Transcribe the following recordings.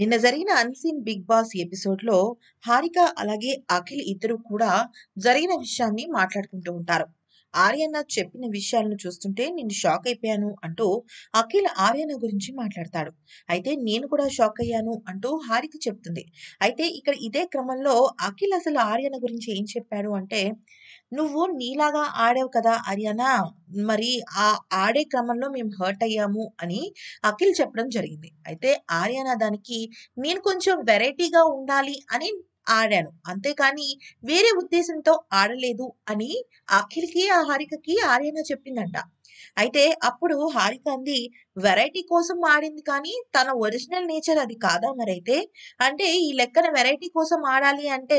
నిన్న జరిగిన unseen big boss episode లో హారిక అలాగే అఖిల్ ఇద్దరు కూడా జరిగిన విషయాన్ని మాట్లాడుకుంటూ ఉంటారు ఆర్యన్న చెప్పిన విషయాలను చూస్తుంటే నేను షాక్ అయిపోయాను అంటూ అఖిల్ ఆర్యన గురించి మాట్లాడతాడు అయితే నేను కూడా షాక్ అయ్యాను అంటూ హారిక చెప్తుంది అయితే ఇక్కడ ఇదే క్రమంలో అఖిల్ అసలు ఆర్యన గురించి ఏం చెప్పాడు అంటే నువ్వు నీలాగా ఆడావు కదా ఆర్యనా మరి ఆ ఆడే క్రమంలో మేము హర్ట్ అయ్యాము అని అఖిల్ చెప్పడం జరిగింది అయితే ఆర్యనా దానికి నేను కొంచెం వెరైటీగా ఉండాలి అని ఆడాను అంతేకాని వేరే ఉద్దేశంతో ఆడలేదు అని అఖిల్కి ఆ హారికకి ఆర్యన చెప్పిందంట అయితే అప్పుడు హారిక అంది వెరైటీ కోసం ఆడింది కానీ తన ఒరిజినల్ నేచర్ అది కాదా మరైతే అంటే ఈ లెక్కన వెరైటీ కోసం ఆడాలి అంటే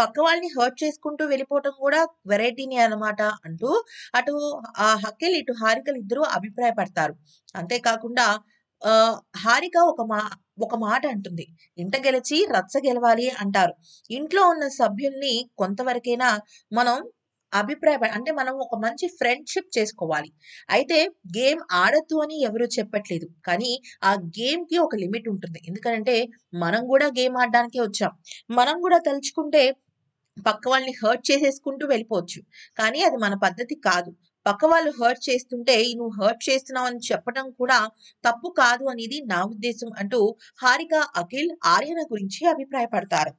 పక్క వాళ్ళని హర్ట్ చేసుకుంటూ వెళ్ళిపోవటం కూడా వెరైటీని అనమాట అంటూ అటు ఆ హక్కిల్ ఇటు హారికలు ఇద్దరు అభిప్రాయపడతారు అంతేకాకుండా హారిక ఒక మా ఒక మాట అంటుంది ఇంట గెలిచి రచ్చ గెలవాలి అంటారు ఇంట్లో ఉన్న సభ్యుల్ని కొంతవరకైనా మనం అభిప్రాయ అంటే మనం ఒక మంచి ఫ్రెండ్షిప్ చేసుకోవాలి అయితే గేమ్ ఆడద్దు అని ఎవరు చెప్పట్లేదు కానీ ఆ గేమ్కి ఒక లిమిట్ ఉంటుంది ఎందుకంటే మనం కూడా గేమ్ ఆడడానికే వచ్చాం మనం కూడా తలుచుకుంటే పక్క వాళ్ళని హర్ట్ చేసేసుకుంటూ వెళ్ళిపోవచ్చు కానీ అది మన పద్ధతి కాదు పక్క వాళ్ళు హర్ట్ చేస్తుంటే నువ్వు హర్ట్ చేస్తున్నావు అని చెప్పడం కూడా తప్పు కాదు అనేది నా ఉద్దేశం అంటూ హారిక అఖిల్ ఆర్యన గురించి అభిప్రాయపడతారు